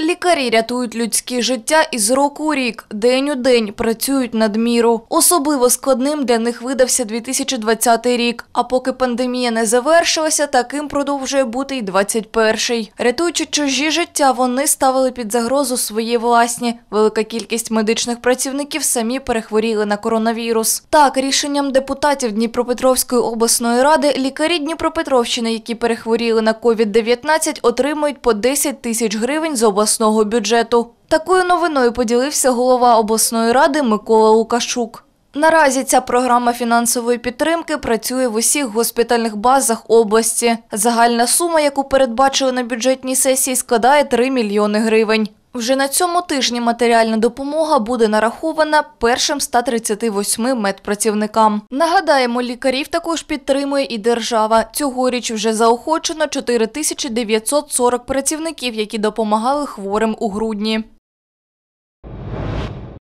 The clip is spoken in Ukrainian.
Лікарі рятують людські життя із року у рік, день у день працюють надміру. Особливо складним для них видався 2020 рік. А поки пандемія не завершилася, таким продовжує бути й 21-й. Рятуючи чужі життя, вони ставили під загрозу свої власні. Велика кількість медичних працівників самі перехворіли на коронавірус. Так, рішенням депутатів Дніпропетровської обласної ради лікарі Дніпропетровщини, які перехворіли на covid 19 отримують по 10 тисяч гривень з обласної обласного бюджету. Такою новиною поділився голова обласної ради Микола Лукашук. Наразі ця програма фінансової підтримки працює в усіх госпітальних базах області. Загальна сума, яку передбачили на бюджетній сесії, складає 3 мільйони гривень. Вже на цьому тижні матеріальна допомога буде нарахована першим 138 медпрацівникам. Нагадаємо, лікарів також підтримує і держава. Цьогоріч вже заохочено 4940 працівників, які допомагали хворим у грудні.